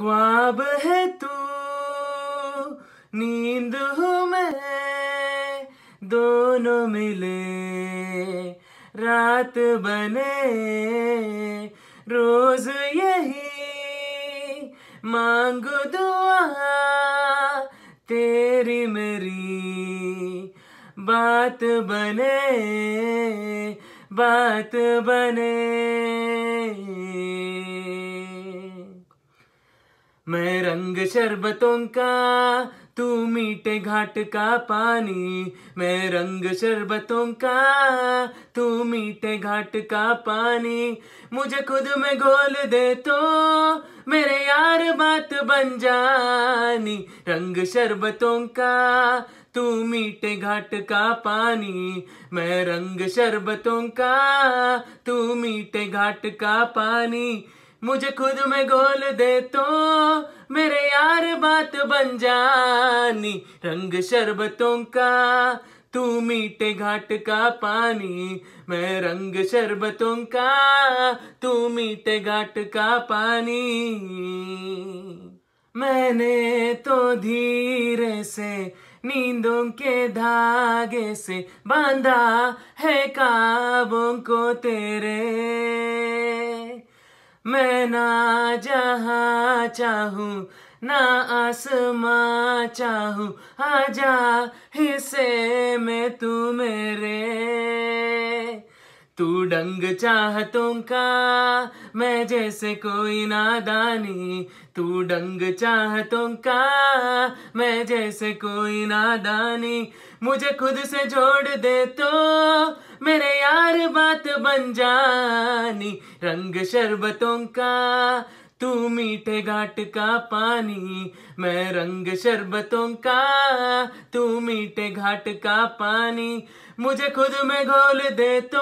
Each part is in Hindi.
ख्वाब है तू नींद हूँ मैं दोनों मिले रात बने रोज यही मांगो दुआ तेरी मेरी बात बने बात बने मैं रंग शरबतों का तू मीठे घाट का पानी मैं रंग शरबतों का तू मीठे घाट का पानी मुझे खुद में घोल दे तो मेरे यार बात बन जानी रंग शरबतों का तू मीठे घाट का पानी मैं रंग शरबतों का तू मीठे घाट का पानी मुझे खुद में गोल दे तो मेरे यार बात बन जानी रंग शरबतों का तू मीठे घाट का पानी मैं रंग शरबतों का तू मीठे घाट का पानी मैंने तो धीरे से नींदों के धागे से बांधा है काबों को तेरे मैं ना जहाँ चाहूँ ना आसमां चाहूँ आजा हिस्से में तुम्हें तू डंग चाहतों का मैं जैसे कोई नादानी तू डंग चाहतों का मैं जैसे कोई नादानी मुझे खुद से जोड़ दे तो मेरे यार बात बन जानी रंग शरबतों का तू मीठे घाट का पानी मैं रंग शरबतों का तू मीठे घाट का पानी मुझे खुद में घोल दे तो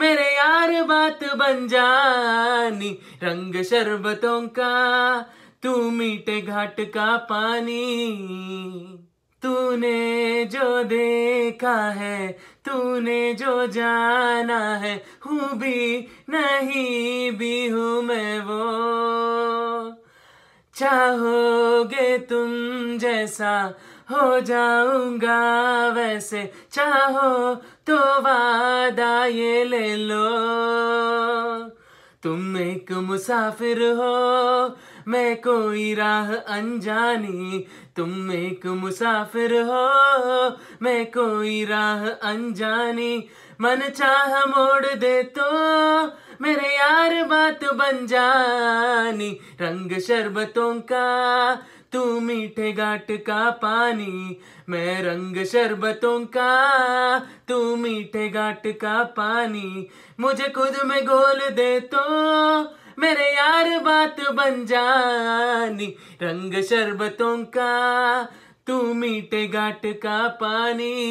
मेरे यार बात बन जानी रंग शरबतों का तू मीठे घाट का पानी तूने जो देखा है तूने जो जाना है हूँ भी नहीं भी हूँ मैं वो चाहोगे तुम जैसा हो जाऊंगा वैसे चाहो तो वादा ये ले लो तुम एक मुसाफिर हो मैं कोई राह अनजानी तुम एक मुसाफिर हो मैं कोई राह अनजानी मन चाह मोड़ दे तो मेरे यार बात बन जानी रंग शरबतों का तू मीठे घाट का पानी मैं रंग शरबतों का तू मीठे घाट का पानी मुझे खुद में गोल दे तो मेरे यार बात बन जानी रंग शरबतों का तू मीठे घाट का पानी